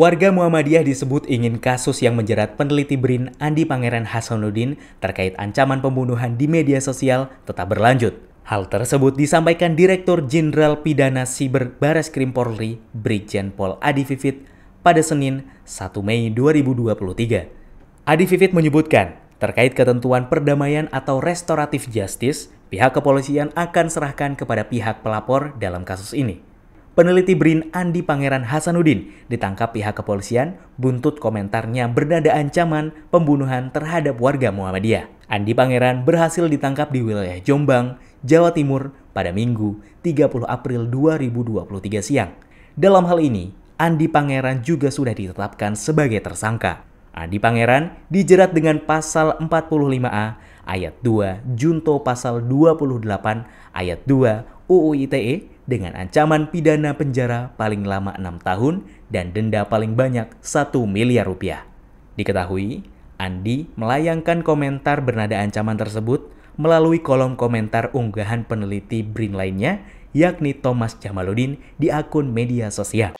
Warga Muhammadiyah disebut ingin kasus yang menjerat peneliti BRIN Andi Pangeran Hasanuddin terkait ancaman pembunuhan di media sosial tetap berlanjut. Hal tersebut disampaikan Direktur Jenderal Pidana Siber Baris Krim Polri, Brigjen Pol Adi Vivit, pada Senin 1 Mei 2023. Adi Vivit menyebutkan, terkait ketentuan perdamaian atau restoratif justice, pihak kepolisian akan serahkan kepada pihak pelapor dalam kasus ini peneliti BRIN Andi Pangeran Hasanuddin ditangkap pihak kepolisian buntut komentarnya bernada ancaman pembunuhan terhadap warga Muhammadiyah. Andi Pangeran berhasil ditangkap di wilayah Jombang, Jawa Timur pada Minggu 30 April 2023 siang. Dalam hal ini, Andi Pangeran juga sudah ditetapkan sebagai tersangka. Andi Pangeran dijerat dengan pasal 45A ayat 2 junto pasal 28 ayat 2 UU ITE dengan ancaman pidana penjara paling lama enam tahun dan denda paling banyak satu miliar rupiah. Diketahui, Andi melayangkan komentar bernada ancaman tersebut melalui kolom komentar unggahan peneliti BRIN lainnya, yakni Thomas Jamaluddin di akun media sosial.